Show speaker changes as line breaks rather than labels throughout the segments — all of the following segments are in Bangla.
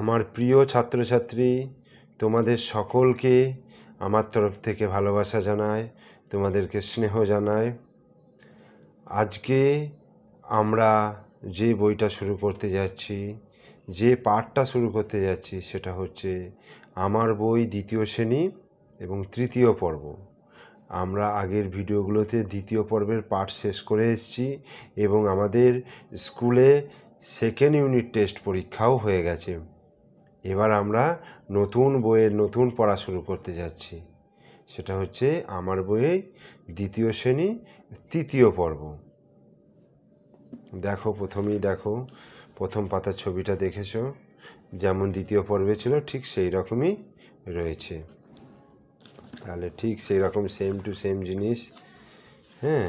আমার প্রিয় ছাত্রছাত্রী তোমাদের সকলকে আমার তরফ থেকে ভালোবাসা জানায় তোমাদেরকে স্নেহ জানায় আজকে আমরা যে বইটা শুরু করতে যাচ্ছি যে পাঠটা শুরু করতে যাচ্ছি সেটা হচ্ছে আমার বই দ্বিতীয় শ্রেণী এবং তৃতীয় পর্ব আমরা আগের ভিডিওগুলোতে দ্বিতীয় পর্বের পাঠ শেষ করে এসেছি এবং আমাদের স্কুলে সেকেন্ড ইউনিট টেস্ট পরীক্ষাও হয়ে গেছে এবার আমরা নতুন বইয়ের নতুন পড়া শুরু করতে যাচ্ছি সেটা হচ্ছে আমার বইয়ে দ্বিতীয় শ্রেণী তৃতীয় পর্ব দেখো প্রথমেই দেখো প্রথম পাতার ছবিটা দেখেছো যেমন দ্বিতীয় পর্বে ছিল ঠিক সেই রকমই রয়েছে তাহলে ঠিক সেই রকম সেম টু সেম জিনিস হ্যাঁ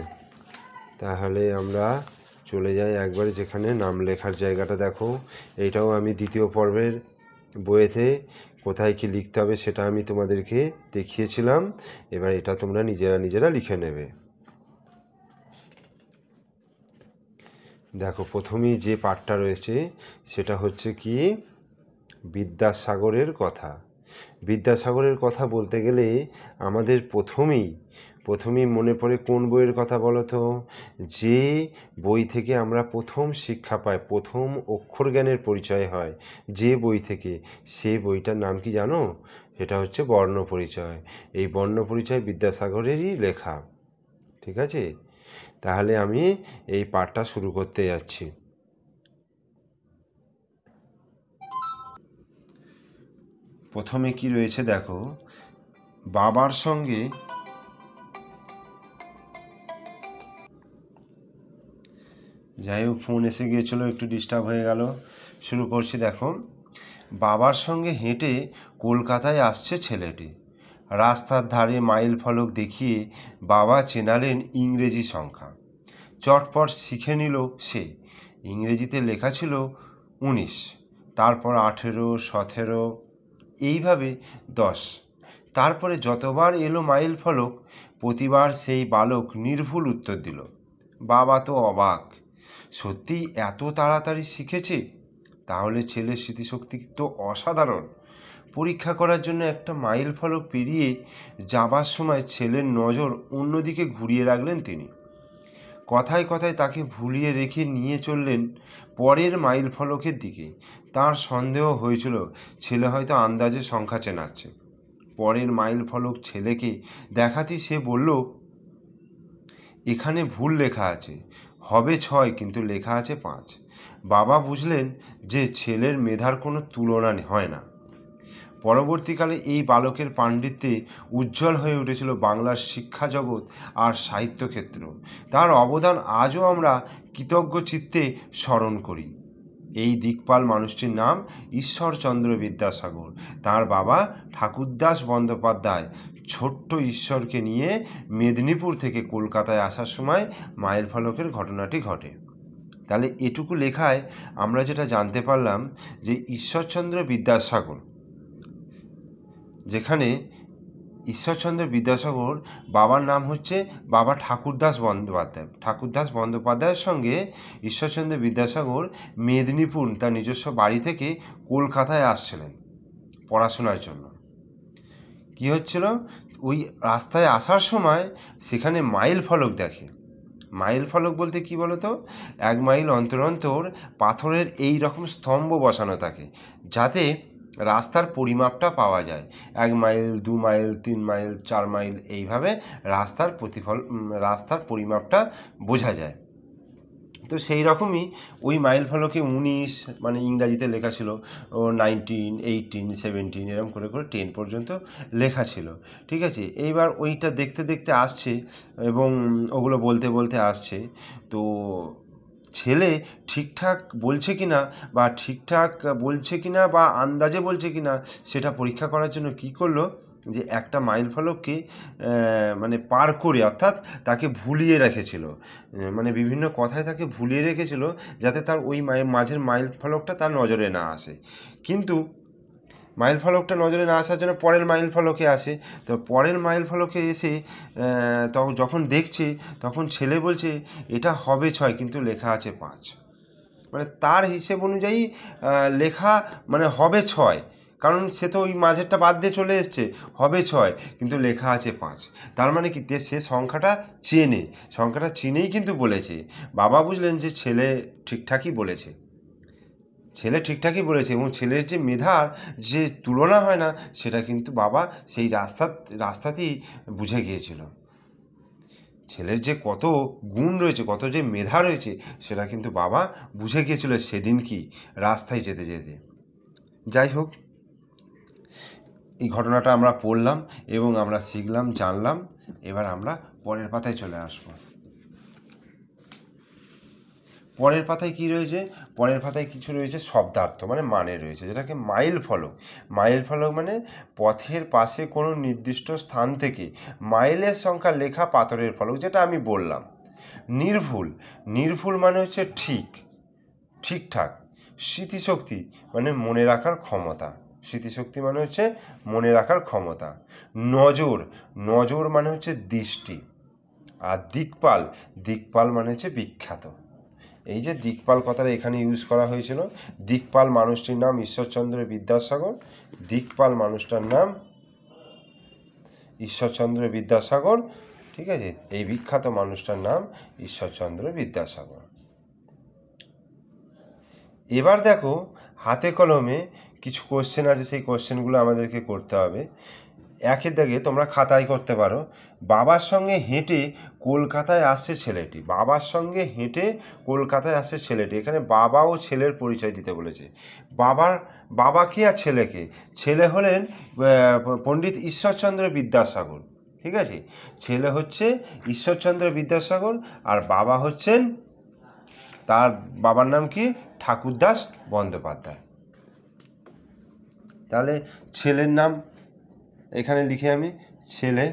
তাহলে আমরা চলে যাই একবারে যেখানে নাম লেখার জায়গাটা দেখো এইটাও আমি দ্বিতীয় পর্বের বইয়েতে কোথায় কি লিখতে হবে সেটা আমি তোমাদেরকে দেখিয়েছিলাম এবার এটা তোমরা নিজেরা নিজেরা লিখে নেবে দেখো প্রথমেই যে পাঠটা রয়েছে সেটা হচ্ছে কি বিদ্যাসাগরের কথা বিদ্যাসাগরের কথা বলতে গেলে আমাদের প্রথমেই প্রথমেই মনে পড়ে কোন বইয়ের কথা বলো তো যে বই থেকে আমরা প্রথম শিক্ষা পাই প্রথম অক্ষর জ্ঞানের পরিচয় হয় যে বই থেকে সে বইটার নাম কি জানো সেটা হচ্ছে বর্ণ পরিচয় এই বর্ণ পরিচয় বিদ্যাসাগরেরই লেখা ঠিক আছে তাহলে আমি এই পাঠটা শুরু করতে যাচ্ছি প্রথমে কি রয়েছে দেখো বাবার সঙ্গে যাই হোক ফোন এসে গিয়েছিলো একটু ডিস্টার্ব হয়ে গেল শুরু করছি দেখো বাবার সঙ্গে হেঁটে কলকাতায় আসছে ছেলেটি রাস্তার ধারে মাইল ফলক দেখিয়ে বাবা চেনালেন ইংরেজি সংখ্যা চটপট শিখে নিল সে ইংরেজিতে লেখা ছিল উনিশ তারপর আঠেরো সতেরো এইভাবে দশ তারপরে যতবার এলো মাইল ফলক প্রতিবার সেই বালক নির্ভুল উত্তর দিল বাবা তো অবাক সত্যি এত তাড়াতাড়ি শিখেছে তাহলে ছেলের স্মৃতিশক্তি তো অসাধারণ পরীক্ষা করার জন্য একটা মাইল ফলক পেরিয়ে যাবার সময় ছেলের নজর অন্যদিকে ঘুরিয়ে রাখলেন তিনি কথায় কথায় তাকে ভুলিয়ে রেখে নিয়ে চললেন পরের মাইল ফলকের দিকে তার সন্দেহ হয়েছিল ছেলে হয়তো আন্দাজে সংখ্যা চেনাচ্ছে পরের মাইল ফলক ছেলেকে দেখাতে সে বলল এখানে ভুল লেখা আছে হবে ছয় কিন্তু লেখা আছে পাঁচ বাবা বুঝলেন যে ছেলের মেধার কোনো তুলনা হয় না পরবর্তীকালে এই বালকের পাণ্ডিত্যে উজ্জ্বল হয়ে উঠেছিল বাংলার শিক্ষা জগৎ আর সাহিত্যক্ষেত্র তার অবদান আজও আমরা কৃতজ্ঞ চিত্তে স্মরণ করি এই দিকপাল মানুষটির নাম ঈশ্বরচন্দ্র বিদ্যাসাগর তার বাবা ঠাকুরদাস বন্দ্যোপাধ্যায় ছোট্ট ঈশ্বরকে নিয়ে মেদিনীপুর থেকে কলকাতায় আসার সময় মায়ের ফলকের ঘটনাটি ঘটে তাহলে এটুকু লেখায় আমরা যেটা জানতে পারলাম যে ঈশ্বরচন্দ্র বিদ্যাসাগর যেখানে ঈশ্বরচন্দ্র বিদ্যাসাগর বাবার নাম হচ্ছে বাবা ঠাকুরদাস বন্দ্যোপাধ্যায় ঠাকুরদাস বন্দ্যোপাধ্যায়ের সঙ্গে ঈশ্বরচন্দ্র বিদ্যাসাগর মেদিনীপুর তার নিজস্ব বাড়ি থেকে কলকাতায় আসছিলেন পড়াশোনার জন্য কি হচ্ছিল ওই রাস্তায় আসার সময় সেখানে মাইল ফলক দেখে মাইল ফলক বলতে কি তো এক মাইল অন্তর অন্তর পাথরের এই রকম স্তম্ভ বসানো থাকে যাতে রাস্তার পরিমাপটা পাওয়া যায় এক মাইল দু মাইল তিন মাইল চার মাইল এইভাবে রাস্তার প্রতিফল রাস্তার পরিমাপটা বোঝা যায় তো সেই রকমই ওই মাইল ফলকে উনিশ মানে ইংরাজিতে লেখা ছিল ও নাইনটিন এইটিন সেভেন্টিন এরকম করে করে টেন পর্যন্ত লেখা ছিল ঠিক আছে এইবার ওইটা দেখতে দেখতে আসছে এবং ওগুলো বলতে বলতে আসছে তো ছেলে ঠিকঠাক বলছে কি না বা ঠিকঠাক বলছে কি না বা আন্দাজে বলছে কি না সেটা পরীক্ষা করার জন্য কী করলো যে একটা মাইল ফলককে মানে পার করে অর্থাৎ তাকে ভুলিয়ে রেখেছিল মানে বিভিন্ন কথায় তাকে ভুলিয়ে রেখেছিল যাতে তার ওই মাঝের মাইল ফলকটা তার নজরে না আসে কিন্তু মাইল ফলকটা নজরে না আসার জন্য পরের মাইল ফলকে আসে তো পরের মাইল ফলকে এসে তখন যখন দেখছে তখন ছেলে বলছে এটা হবে ছয় কিন্তু লেখা আছে পাঁচ মানে তার হিসেব অনুযায়ী লেখা মানে হবে ছয় কারণ সে তো ওই মাঝেরটা বাদ দিয়ে চলে এসছে হবে ছয় কিন্তু লেখা আছে পাঁচ তার মানে কি সে সংখ্যাটা চেনে সংখ্যাটা চিনেই কিন্তু বলেছে বাবা বুঝলেন যে ছেলে ঠিকঠাকই বলেছে ছেলে ঠিকঠাকই বলেছে এবং ছেলের যে মেধার যে তুলনা হয় না সেটা কিন্তু বাবা সেই রাস্তা রাস্তাতেই বুঝে গিয়েছিল ছেলের যে কত গুণ রয়েছে কত যে মেধা রয়েছে সেটা কিন্তু বাবা বুঝে গিয়েছিল সেদিন কি রাস্তায় যেতে যেতে যাই হোক এই ঘটনাটা আমরা পড়লাম এবং আমরা শিখলাম জানলাম এবার আমরা পরের পাতায় চলে আসবো পরের পাতায় কি রয়েছে পরের পাতায় কিছু রয়েছে শব্দার্থ মানে মানে রয়েছে যেটাকে মাইল ফলক মাইল ফলক মানে পথের পাশে কোনো নির্দিষ্ট স্থান থেকে মাইলের সংখ্যা লেখা পাথরের ফলক যেটা আমি বললাম নির্ভুল নির্ভুল মানে হচ্ছে ঠিক ঠিকঠাক স্মৃতিশক্তি মানে মনে রাখার ক্ষমতা স্মৃতিশক্তি মানে হচ্ছে মনে রাখার ক্ষমতা নজর নজর মানে হচ্ছে দৃষ্টি আর দিকপাল দিকপাল মানে হচ্ছে বিখ্যাত এই যে দিকপাল কথাটা এখানে ইউজ করা হয়েছিল দিকপাল মানুষটির নাম ঈশ্বরচন্দ্র বিদ্যাসাগর দিকপাল মানুষটার নাম ঈশ্বরচন্দ্র বিদ্যাসাগর ঠিক আছে এই বিখ্যাত মানুষটার নাম ঈশ্বরচন্দ্র বিদ্যাসাগর এবার দেখো হাতে কলমে কিছু কোশ্চেন আছে সেই কোশ্চেনগুলো আমাদেরকে করতে হবে একের দাগে তোমরা খাতায় করতে পারো বাবার সঙ্গে হেঁটে কলকাতায় আসছে ছেলেটি বাবার সঙ্গে হেঁটে কলকাতায় আসছে ছেলেটি এখানে বাবা ও ছেলের পরিচয় দিতে বলেছে বাবার বাবাকে আর ছেলেকে ছেলে হলেন পণ্ডিত ঈশ্বরচন্দ্র বিদ্যাসাগর ঠিক আছে ছেলে হচ্ছে ঈশ্বরচন্দ্র বিদ্যাসাগর আর বাবা হচ্ছেন তার বাবার নাম কি ঠাকুরদাস বন্দ্যোপাধ্যায় তাহলে ছেলের নাম এখানে লিখে আমি ছেলে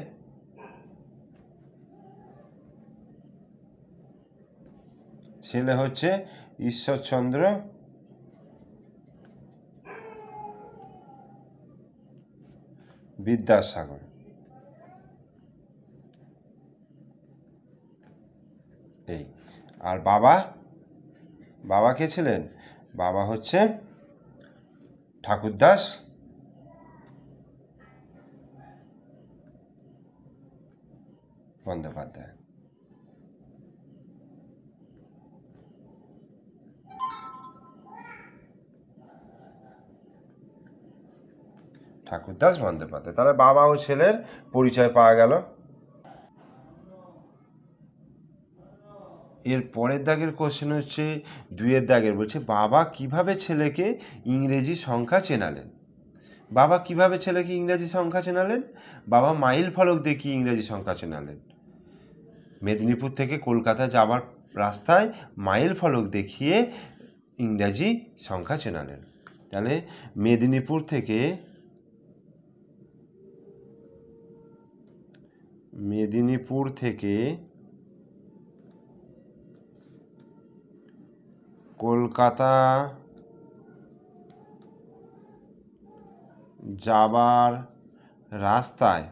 ছেলে হচ্ছে ঈশ্বরচন্দ্র বিদ্যাসাগর এই আর বাবা বাবা কে ছিলেন বাবা হচ্ছে ঠাকুরদাস বন্দ্যোপাধ্যায় ঠাকুরদাস বন্দ্যোপাধ্যায় তাহলে বাবা ও ছেলের পরিচয় পাওয়া গেল এর পরের দাগের কোশ্চেন হচ্ছে দুইয়ের দাগের বলছে বাবা কিভাবে ছেলেকে ইংরেজি সংখ্যা চেনালেন বাবা কিভাবে ছেলেকে ইংরেজি সংখ্যা চেনালেন বাবা মাইল ফলক দেখিয়ে ইংরেজি সংখ্যা চেনালেন মেদিনীপুর থেকে কলকাতা যাওয়ার রাস্তায় মাইল ফলক দেখিয়ে ইংরাজি সংখ্যা চেনালেন তাহলে মেদিনীপুর থেকে মেদিনীপুর থেকে কলকাতা যাবার রাস্তায়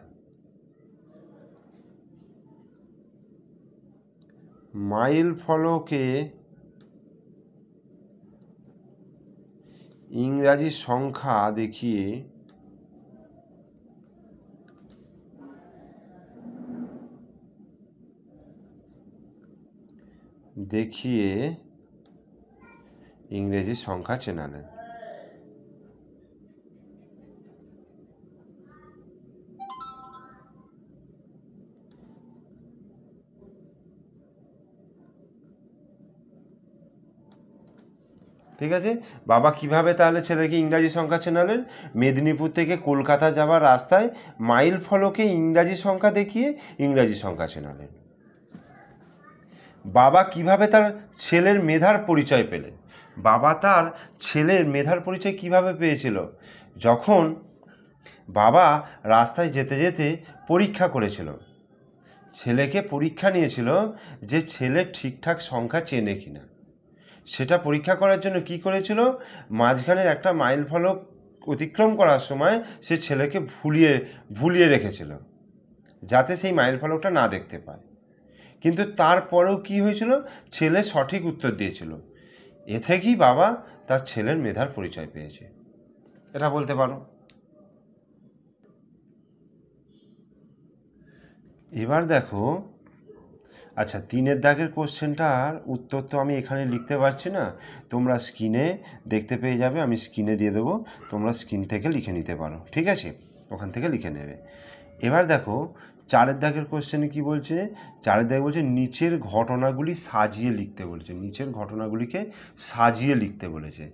মাইল ফলকে ইংরাজি সংখ্যা দেখিয়ে দেখিয়ে ইংরেজি সংখ্যা চেনালেন ঠিক আছে বাবা কিভাবে তাহলে ছেলেকে ইংরাজি সংখ্যা চেনালেন মেদিনীপুর থেকে কলকাতা যাওয়ার রাস্তায় মাইল ফলকে ইংরাজি সংখ্যা দেখিয়ে ইংরাজি সংখ্যা চেনালেন বাবা কিভাবে তার ছেলের মেধার পরিচয় পেলেন বাবা তার ছেলের মেধার পরিচয় কিভাবে পেয়েছিল যখন বাবা রাস্তায় যেতে যেতে পরীক্ষা করেছিল ছেলেকে পরীক্ষা নিয়েছিল যে ছেলে ঠিকঠাক সংখ্যা চেনে কিনা সেটা পরীক্ষা করার জন্য কি করেছিল মাঝখানের একটা মাইল ফলক অতিক্রম করার সময় সে ছেলেকে ভুলিয়ে ভুলিয়ে রেখেছিল যাতে সেই মাইল ফলকটা না দেখতে পায় কিন্তু তারপরেও কি হয়েছিল ছেলে সঠিক উত্তর দিয়েছিল এ থেকেই বাবা তার ছেলের মেধার পরিচয় পেয়েছে এটা বলতে পারো এবার দেখো আচ্ছা তিনের দাগের কোশ্চেনটার উত্তর তো আমি এখানে লিখতে পারছি না তোমরা স্ক্রিনে দেখতে পেয়ে যাবে আমি স্ক্রিনে দিয়ে দেবো তোমরা স্ক্রিন থেকে লিখে নিতে পারো ঠিক আছে ওখান থেকে লিখে নেবে এবার দেখো চারের দাগের কোশ্চেনে কি বলছে চারের দাগ বলছে নিচের ঘটনাগুলি সাজিয়ে লিখতে বলেছে নিচের ঘটনাগুলিকে সাজিয়ে লিখতে বলেছে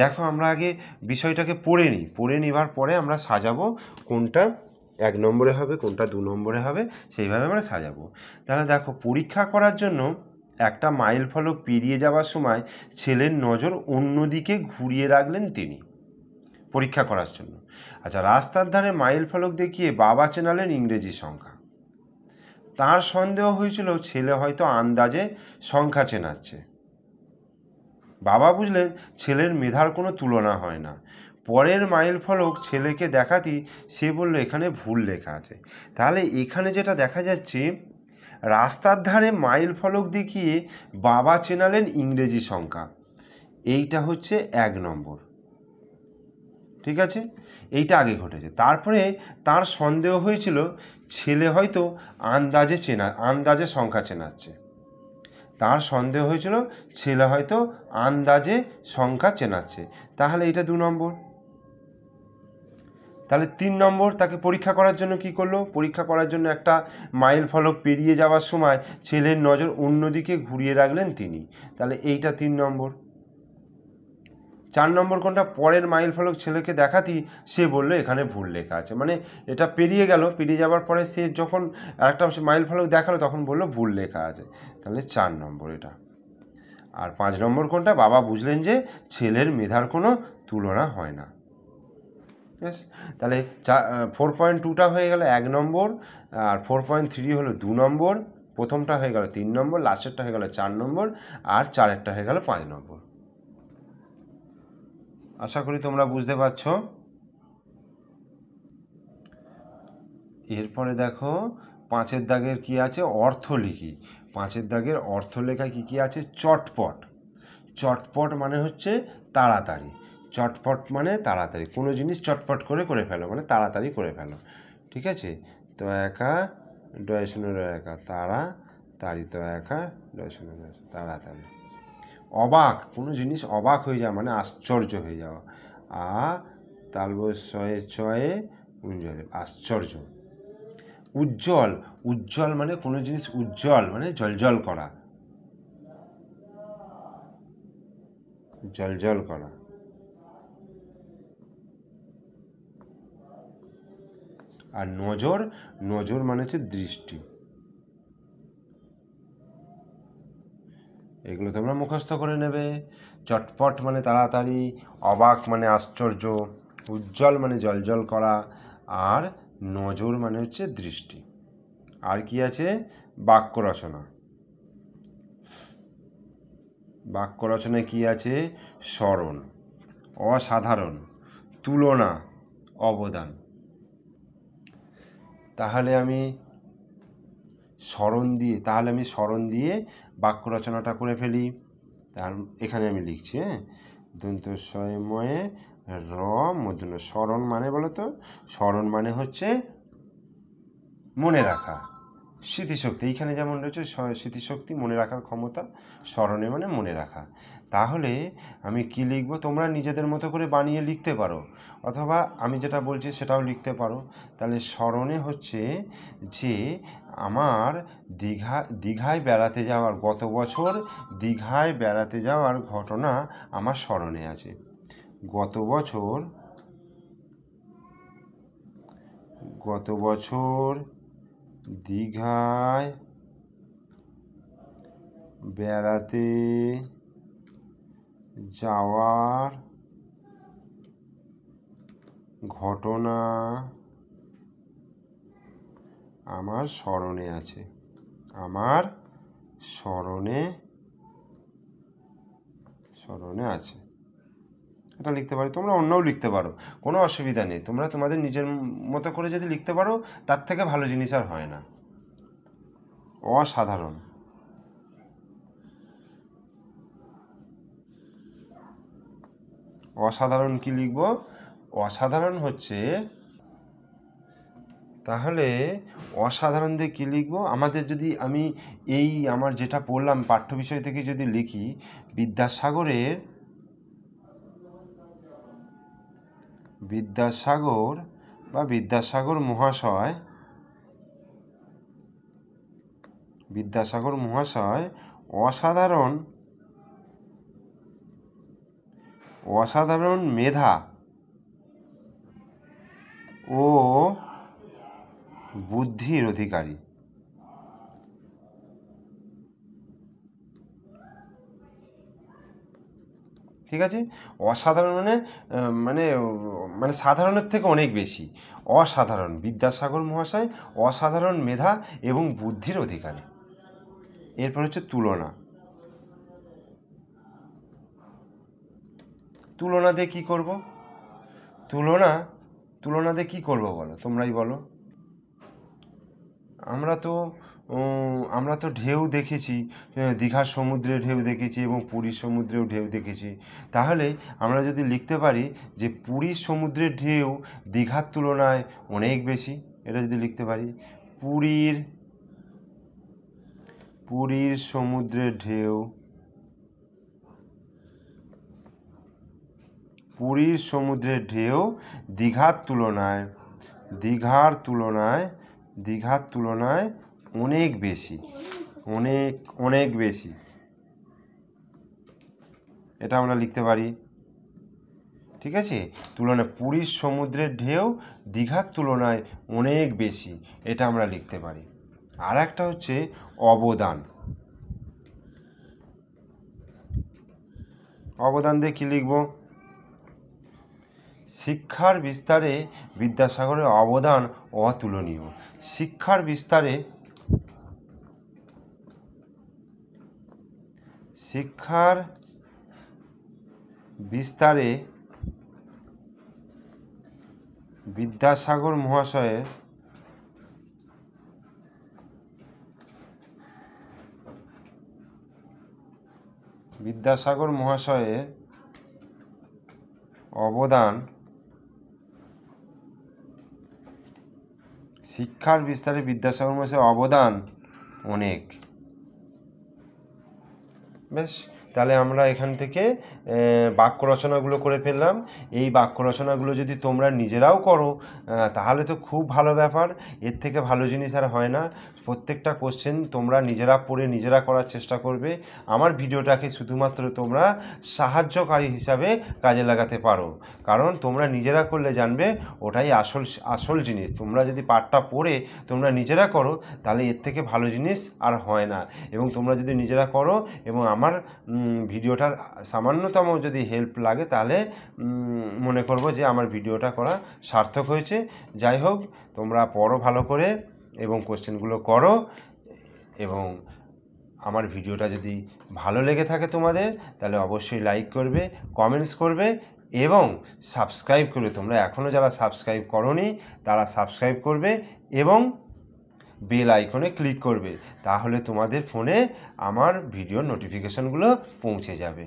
দেখো আমরা আগে বিষয়টাকে পড়ে নিই পড়ে নেবার পরে আমরা সাজাবো কোনটা এক নম্বরে হবে কোনটা দু নম্বরে হবে সেইভাবে আমরা সাজাবো তাহলে দেখো পরীক্ষা করার জন্য একটা মাইল ফলক পেরিয়ে যাওয়ার সময় ছেলের নজর অন্যদিকে ঘুরিয়ে রাখলেন তিনি পরীক্ষা করার জন্য আচ্ছা রাস্তার ধারে মাইল ফলক দেখিয়ে বাবা চেনালেন ইংরেজি সংখ্যা তার সন্দেহ হয়েছিল ছেলে হয়তো আন্দাজে সংখ্যা চেনাচ্ছে বাবা বুঝলেন ছেলের মেধার কোনো তুলনা হয় না পরের মাইল ফলক ছেলেকে দেখাতি সে বলল এখানে ভুল লেখা আছে তাহলে এখানে যেটা দেখা যাচ্ছে রাস্তার ধারে মাইল ফলক দেখিয়ে বাবা চেনালেন ইংরেজি সংখ্যা এইটা হচ্ছে এক নম্বর ঠিক আছে এইটা আগে ঘটেছে তারপরে তার সন্দেহ হয়েছিল ছেলে হয়তো আন্দাজে চেনা আন্দাজে সংখ্যা চেনাচ্ছে তার সন্দেহ হয়েছিল ছেলে হয়তো আন্দাজে সংখ্যা চেনাচ্ছে তাহলে এটা দু নম্বর তাহলে তিন নম্বর তাকে পরীক্ষা করার জন্য কি করলো পরীক্ষা করার জন্য একটা মাইল ফলক পেরিয়ে যাওয়ার সময় ছেলের নজর অন্যদিকে ঘুরিয়ে রাখলেন তিনি তাহলে এইটা তিন নম্বর চার নম্বর কোনটা পরের মাইল ফলক ছেলেকে দেখাতি সে বললো এখানে ভুল লেখা আছে মানে এটা পেরিয়ে গেল পেরিয়ে যাওয়ার পরে সে যখন একটা মাইল ফলক দেখালো তখন বললো ভুল লেখা আছে তাহলে চার নম্বর এটা আর পাঁচ নম্বর কোনটা বাবা বুঝলেন যে ছেলের মেধার কোনো তুলনা হয় না ব্যাস তাহলে চা ফোর পয়েন্ট টুটা হয়ে গেল এক নম্বর আর ফোর পয়েন্ট থ্রি হলো দু নম্বর প্রথমটা হয়ে গেল তিন নম্বর লাস্টেরটা হয়ে গেল চার নম্বর আর চারেরটা হয়ে গেল পাঁচ নম্বর আশা করি তোমরা বুঝতে পারছ এরপরে দেখো পাঁচের দাগের কি আছে অর্থ লিখি পাঁচের দাগের অর্থ লেখায় কী কী আছে চটপট চটপট মানে হচ্ছে তাড়াতাড়ি চটপট মানে তাড়াতাড়ি কোনো জিনিস চটপট করে করে ফেলো মানে তাড়াতাড়ি করে ফেলো ঠিক আছে তো একা ডয় শূন্য একা তারা তারি তো একা ডয় তাড়াতাড়ি অবাক কোনো জিনিস অবাক হয়ে যাওয়া মানে আশ্চর্য হয়ে যাওয়া আ তালব ছয়ে ছয়ে উজ্জ্বল আশ্চর্য উজ্জ্বল উজ্জ্বল মানে কোনো জিনিস উজ্জ্বল মানে জলজল করা জলজল করা আর নজর নজর মানে হচ্ছে দৃষ্টি এগুলো তোমরা মুখস্থ করে নেবে চটপট মানে তাড়াতাড়ি অবাক মানে আশ্চর্য উজ্জ্বল মানে জলজল করা আর নজর মানে হচ্ছে দৃষ্টি আর কি আছে বাক্য রচনা বাক্য রচনায় কী আছে স্মরণ অসাধারণ তুলনা অবদান তাহলে আমি স্মরণ দিয়ে তাহলে আমি স্মরণ দিয়ে বাক্য রচনাটা করে ফেলি তার এখানে আমি লিখছি হ্যাঁ দন্তস্বয়ময়ে র মধুন স্মরণ মানে বলো তো স্মরণ মানে হচ্ছে মনে রাখা স্মৃতিশক্তি এইখানে যেমন রয়েছে স্মৃতিশক্তি মনে রাখার ক্ষমতা স্মরণে মানে মনে রাখা তাহলে আমি কী লিখব তোমরা নিজেদের মতো করে বানিয়ে লিখতে পারো অথবা আমি যেটা বলছি সেটাও লিখতে পারো তাহলে স্মরণে হচ্ছে যে আমার দীঘা দীঘায় বেড়াতে যাওয়ার গত বছর দীঘায় বেড়াতে যাওয়ার ঘটনা আমার স্মরণে আছে গত বছর গত বছর দীঘায় বেড়াতে যাওয়ার ঘটনা আমার স্মরণে আছে আমার স্মরণে স্মরণে আছে এটা লিখতে পারি তোমরা অন্যও লিখতে পারো কোনো অসুবিধা নেই তোমরা তোমাদের নিজের মতো করে যদি লিখতে পারো তার থেকে ভালো জিনিস আর হয় না অসাধারণ অসাধারণ কি লিখব অসাধারণ হচ্ছে তাহলে অসাধারণ দিয়ে কী লিখব আমাদের যদি আমি এই আমার যেটা পড়লাম পাঠ্য বিষয় থেকে যদি লিখি বিদ্যাসাগরের বিদ্যাসাগর বা বিদ্যাসাগর মহাশয় বিদ্যাসাগর মহাশয় অসাধারণ অসাধারণ মেধা ও বুদ্ধির অধিকারী ঠিক আছে অসাধারণ মানে মানে মানে সাধারণের থেকে অনেক বেশি অসাধারণ বিদ্যাসাগর মহাশয় অসাধারণ মেধা এবং বুদ্ধির অধিকারী এরপর হচ্ছে তুলনা তুলনা দিয়ে কী করবো তুলনা তুলনা দিয়ে কী করবো বলো তোমরাই বলো আমরা তো আমরা তো ঢেউ দেখেছি দীঘার সমুদ্রে ঢেউ দেখেছি এবং পুরীর সমুদ্রেও ঢেউ দেখেছি তাহলে আমরা যদি লিখতে পারি যে পুরীর সমুদ্রের ঢেউ দীঘার তুলনায় অনেক বেশি এটা যদি লিখতে পারি পুরীর পুরীর সমুদ্রের ঢেউ পুরীর সমুদ্রের ঢেউ দীঘার তুলনায় দীঘার তুলনায় দীঘার তুলনায় অনেক বেশি অনেক অনেক বেশি এটা আমরা লিখতে পারি ঠিক আছে তুলনায় পুরীর সমুদ্রের ঢেউ দীঘার তুলনায় অনেক বেশি এটা আমরা লিখতে পারি আর একটা হচ্ছে অবদান অবদান দিয়ে কী লিখবো শিক্ষার বিস্তারে বিদ্যাসাগরের অবদান অতুলনীয় শিক্ষার বিস্তারে শিক্ষার বিস্তারে বিদ্যাসাগর মহাশয়ের বিদ্যাসাগর মহাশয়ের অবদান शिक्षार विस्तार विद्याशर्मा से अवदान अनेक बस তাহলে আমরা এখান থেকে বাক্য রচনাগুলো করে ফেললাম এই বাক্য রচনাগুলো যদি তোমরা নিজেরাও করো তাহলে তো খুব ভালো ব্যাপার এর থেকে ভালো জিনিস আর হয় না প্রত্যেকটা কোশ্চেন তোমরা নিজেরা পড়ে নিজেরা করার চেষ্টা করবে আমার ভিডিওটাকে শুধুমাত্র তোমরা সাহায্যকারী হিসাবে কাজে লাগাতে পারো কারণ তোমরা নিজেরা করলে জানবে ওটাই আসল আসল জিনিস তোমরা যদি পাঠটা পড়ে তোমরা নিজেরা করো তাহলে এর থেকে ভালো জিনিস আর হয় না এবং তোমরা যদি নিজেরা করো এবং আমার ভিডিওটার সামান্যতম যদি হেল্প লাগে তাহলে মনে করব যে আমার ভিডিওটা করা সার্থক হয়েছে যাই হোক তোমরা পড়ো ভালো করে এবং কোশ্চেনগুলো করো এবং আমার ভিডিওটা যদি ভালো লেগে থাকে তোমাদের তাহলে অবশ্যই লাইক করবে কমেন্টস করবে এবং সাবস্ক্রাইব করবে তোমরা এখনও যারা সাবস্ক্রাইব করনি তারা সাবস্ক্রাইব করবে এবং বেল আইকনে ক্লিক করবে তাহলে তোমাদের ফোনে আমার ভিডিও নোটিফিকেশানগুলো পৌঁছে যাবে